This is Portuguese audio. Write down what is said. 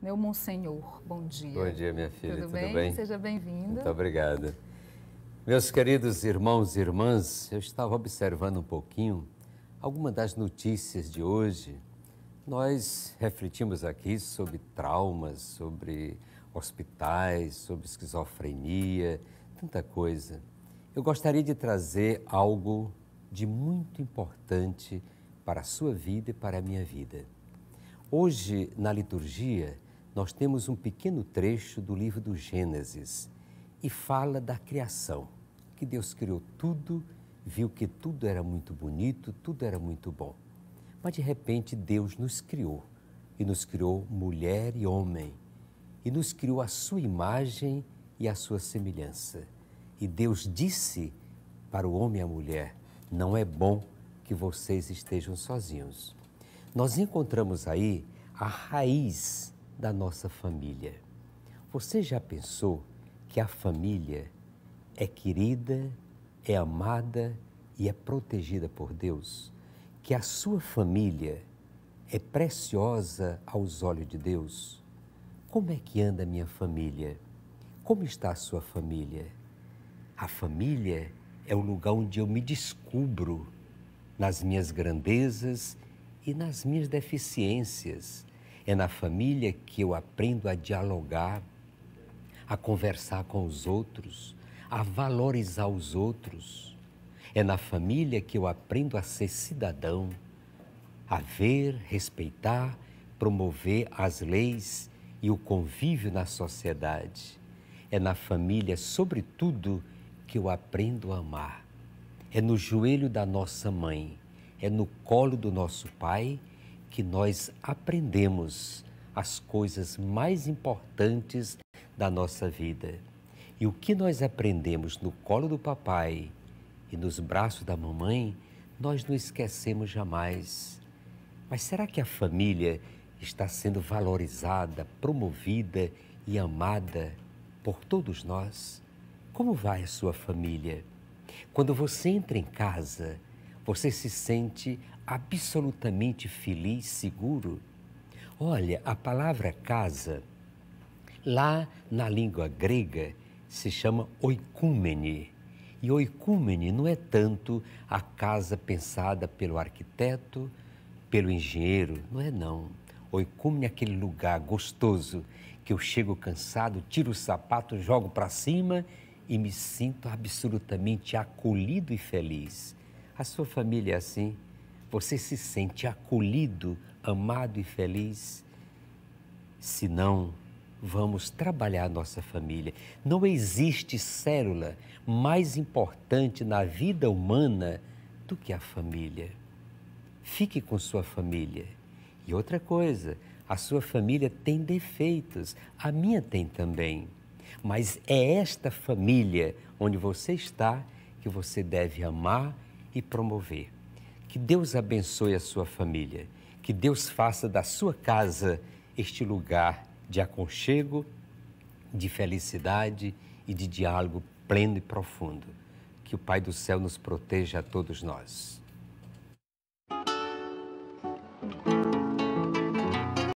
meu Monsenhor, bom dia. Bom dia, minha filha. Tudo, Tudo bem? bem? Seja bem-vinda. Muito obrigada. Meus queridos irmãos e irmãs, eu estava observando um pouquinho algumas das notícias de hoje. Nós refletimos aqui sobre traumas, sobre hospitais, sobre esquizofrenia, tanta coisa. Eu gostaria de trazer algo de muito importante para a sua vida e para a minha vida. Hoje, na liturgia, nós temos um pequeno trecho do livro do Gênesis e fala da criação, que Deus criou tudo, viu que tudo era muito bonito, tudo era muito bom. Mas de repente Deus nos criou e nos criou mulher e homem e nos criou a sua imagem e a sua semelhança. E Deus disse para o homem e a mulher: não é bom que vocês estejam sozinhos. Nós encontramos aí a raiz da nossa família. Você já pensou que a família é querida, é amada e é protegida por Deus? Que a sua família é preciosa aos olhos de Deus? Como é que anda a minha família? Como está a sua família? A família é o lugar onde eu me descubro nas minhas grandezas e nas minhas deficiências é na família que eu aprendo a dialogar, a conversar com os outros, a valorizar os outros. É na família que eu aprendo a ser cidadão, a ver, respeitar, promover as leis e o convívio na sociedade. É na família, sobretudo, que eu aprendo a amar. É no joelho da nossa mãe, é no colo do nosso pai que nós aprendemos as coisas mais importantes da nossa vida. E o que nós aprendemos no colo do papai e nos braços da mamãe, nós não esquecemos jamais. Mas será que a família está sendo valorizada, promovida e amada por todos nós? Como vai a sua família? Quando você entra em casa, você se sente absolutamente feliz, seguro? Olha, a palavra casa, lá na língua grega, se chama oikumene E oikumene não é tanto a casa pensada pelo arquiteto, pelo engenheiro, não é não. Oikumene é aquele lugar gostoso que eu chego cansado, tiro o sapato, jogo para cima e me sinto absolutamente acolhido e feliz. A sua família é assim? Você se sente acolhido, amado e feliz? Se não, vamos trabalhar nossa família. Não existe célula mais importante na vida humana do que a família. Fique com sua família. E outra coisa, a sua família tem defeitos, a minha tem também. Mas é esta família onde você está que você deve amar e promover. Que Deus abençoe a sua família. Que Deus faça da sua casa este lugar de aconchego, de felicidade e de diálogo pleno e profundo. Que o Pai do céu nos proteja a todos nós.